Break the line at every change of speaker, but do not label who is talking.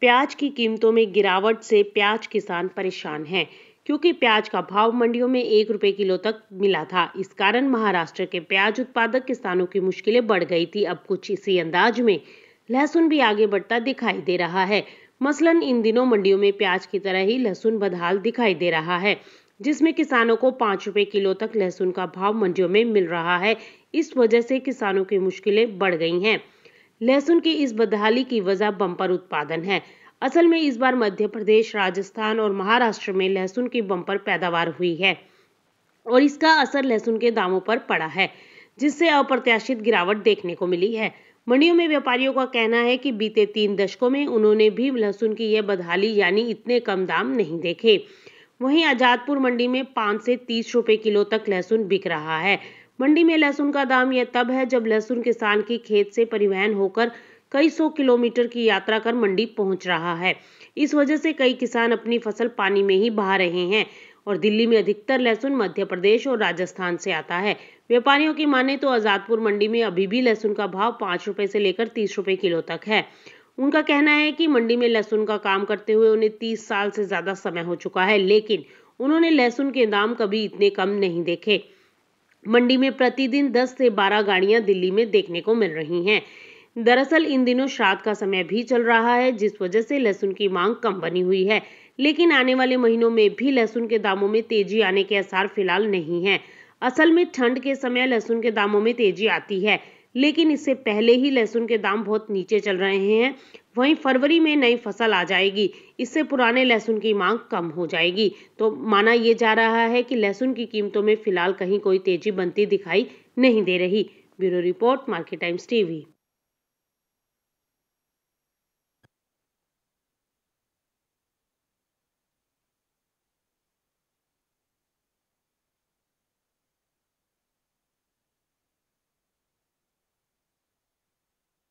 प्याज की कीमतों में गिरावट से प्याज किसान परेशान हैं क्योंकि प्याज का भाव मंडियों में एक रुपये किलो तक मिला था इस कारण महाराष्ट्र के प्याज उत्पादक किसानों की मुश्किलें बढ़ गई थी अब कुछ इसी अंदाज में लहसुन भी आगे बढ़ता दिखाई दे रहा है मसलन इन दिनों मंडियों में प्याज की तरह ही लहसुन बदहाल दिखाई दे रहा है जिसमें किसानों को पाँच रुपये किलो तक लहसुन का भाव मंडियों में मिल रहा है इस वजह से किसानों की मुश्किलें बढ़ गई हैं लहसुन की इस बदहाली की वजह बम्पर उत्पादन है असल में इस बार मध्य प्रदेश राजस्थान और महाराष्ट्र में लहसुन की बम्पर पैदावार हुई है और इसका असर लहसुन के दामों पर पड़ा है जिससे अप्रत्याशित गिरावट देखने को मिली है मंडियों में व्यापारियों का कहना है कि बीते तीन दशकों में उन्होंने भी लहसुन की यह बदहाली यानी इतने कम दाम नहीं देखे वहीं आजादपुर मंडी में पाँच से तीस रुपये किलो तक लहसुन बिक रहा है मंडी में लहसुन का दाम यह तब है जब लहसुन किसान के खेत से परिवहन होकर कई सौ किलोमीटर की यात्रा कर मंडी पहुंच रहा है इस वजह से कई किसान अपनी फसल पानी में ही बहा रहे हैं और दिल्ली में अधिकतर लहसुन मध्य प्रदेश और राजस्थान से आता है व्यापारियों की माने तो आज़ादपुर मंडी में अभी भी लहसुन का भाव पाँच रुपये से लेकर तीस रुपये किलो तक है उनका कहना है कि मंडी में लहसुन का काम करते हुए उन्हें तीस साल से ज़्यादा समय हो चुका है लेकिन उन्होंने लहसुन के दाम कभी इतने कम नहीं देखे मंडी में प्रतिदिन 10 से 12 गाड़ियां दिल्ली में देखने को मिल रही हैं दरअसल इन दिनों श्राद्ध का समय भी चल रहा है जिस वजह से लहसुन की मांग कम बनी हुई है लेकिन आने वाले महीनों में भी लहसुन के दामों में तेजी आने के आसार फिलहाल नहीं है असल में ठंड के समय लहसुन के दामों में तेजी आती है लेकिन इससे पहले ही लहसुन के दाम बहुत नीचे चल रहे हैं वहीं फरवरी में नई फसल आ जाएगी इससे पुराने लहसुन की मांग कम हो जाएगी तो माना यह जा रहा है कि लहसुन की कीमतों में फिलहाल कहीं कोई तेजी बनती दिखाई नहीं दे रही bureau report Market Times TV